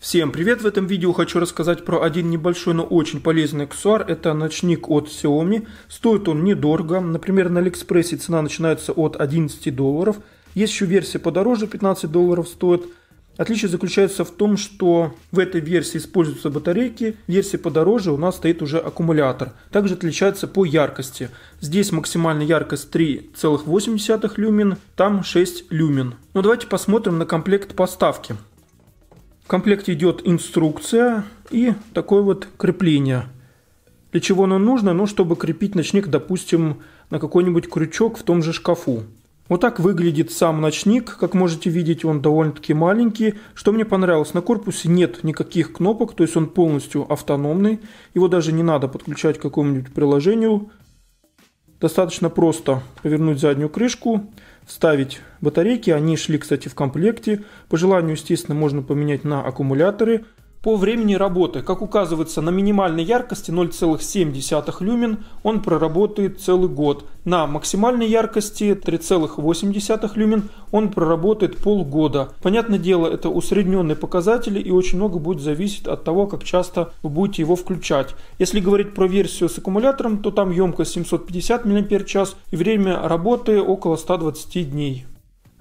Всем привет! В этом видео хочу рассказать про один небольшой, но очень полезный аксессуар. Это ночник от Xiaomi. Стоит он недорого. Например, на Алиэкспрессе цена начинается от 11 долларов. Есть еще версия подороже, 15 долларов стоит. Отличие заключается в том, что в этой версии используются батарейки, в версии подороже у нас стоит уже аккумулятор. Также отличается по яркости. Здесь максимальная яркость 3,8 люмен, там 6 люмен. Но ну, давайте посмотрим на комплект поставки. В комплекте идет инструкция и такое вот крепление. Для чего оно нужно? Ну, чтобы крепить ночник, допустим, на какой-нибудь крючок в том же шкафу. Вот так выглядит сам ночник. Как можете видеть, он довольно-таки маленький. Что мне понравилось, на корпусе нет никаких кнопок, то есть он полностью автономный. Его даже не надо подключать к какому-нибудь приложению. Достаточно просто повернуть заднюю крышку, вставить батарейки. Они шли, кстати, в комплекте. По желанию, естественно, можно поменять на аккумуляторы – по времени работы, как указывается на минимальной яркости 0,7 люмен, он проработает целый год. На максимальной яркости 3,8 люмен он проработает полгода. Понятное дело, это усредненные показатели и очень много будет зависеть от того, как часто вы будете его включать. Если говорить про версию с аккумулятором, то там емкость 750 мАч и время работы около 120 дней.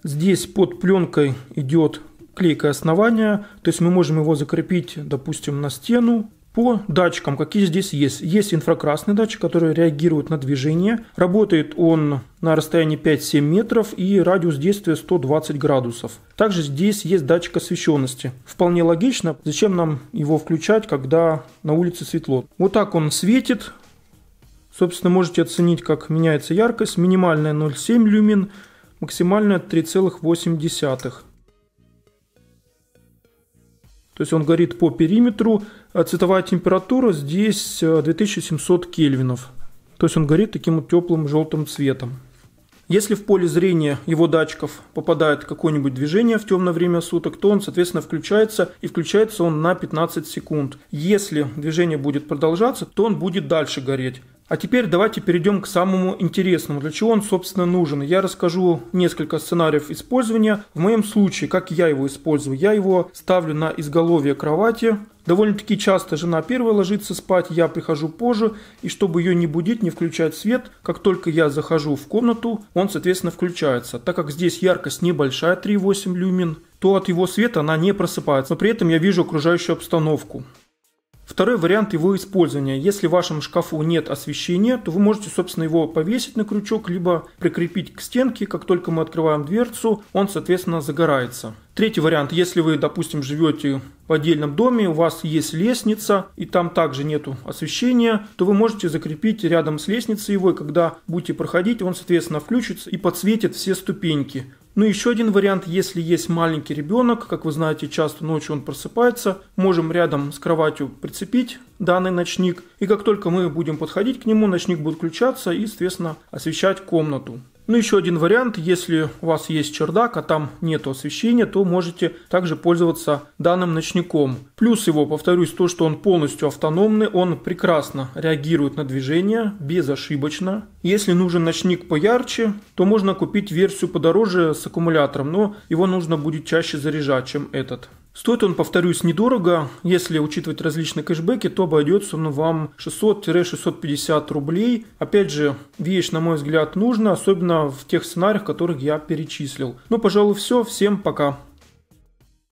Здесь под пленкой идет клейка основания, то есть мы можем его закрепить, допустим, на стену, по датчикам, какие здесь есть. Есть инфракрасный датчик, который реагирует на движение. Работает он на расстоянии 5-7 метров и радиус действия 120 градусов. Также здесь есть датчик освещенности. Вполне логично, зачем нам его включать, когда на улице светло. Вот так он светит. Собственно, можете оценить, как меняется яркость. Минимальная 0,7 люмин, максимальная 3,8. То есть он горит по периметру, а цветовая температура здесь 2700 э, кельвинов. То есть он горит таким вот теплым желтым цветом. Если в поле зрения его датчиков попадает какое-нибудь движение в темное время суток, то он, соответственно, включается, и включается он на 15 секунд. Если движение будет продолжаться, то он будет дальше гореть. А теперь давайте перейдем к самому интересному, для чего он, собственно, нужен. Я расскажу несколько сценариев использования. В моем случае, как я его использую, я его ставлю на изголовье кровати. Довольно-таки часто жена первая ложится спать, я прихожу позже, и чтобы ее не будить, не включать свет, как только я захожу в комнату, он, соответственно, включается. Так как здесь яркость небольшая, 3,8 люмен, то от его света она не просыпается, но при этом я вижу окружающую обстановку. Второй вариант его использования. Если в вашем шкафу нет освещения, то вы можете, собственно, его повесить на крючок, либо прикрепить к стенке. Как только мы открываем дверцу, он, соответственно, загорается. Третий вариант, если вы, допустим, живете в отдельном доме, у вас есть лестница, и там также нет освещения, то вы можете закрепить рядом с лестницей его, и когда будете проходить, он, соответственно, включится и подсветит все ступеньки. Ну и еще один вариант, если есть маленький ребенок, как вы знаете, часто ночью он просыпается, можем рядом с кроватью прицепить данный ночник, и как только мы будем подходить к нему, ночник будет включаться и, соответственно, освещать комнату. Ну, еще один вариант, если у вас есть чердак, а там нет освещения, то можете также пользоваться данным ночником. Плюс его, повторюсь, то, что он полностью автономный, он прекрасно реагирует на движение, безошибочно. Если нужен ночник поярче, то можно купить версию подороже с аккумулятором, но его нужно будет чаще заряжать, чем этот. Стоит он, повторюсь, недорого. Если учитывать различные кэшбэки, то обойдется он ну, вам 600-650 рублей. Опять же, вещь, на мой взгляд, нужна, особенно в тех сценариях, которых я перечислил. Ну, пожалуй, все. Всем пока.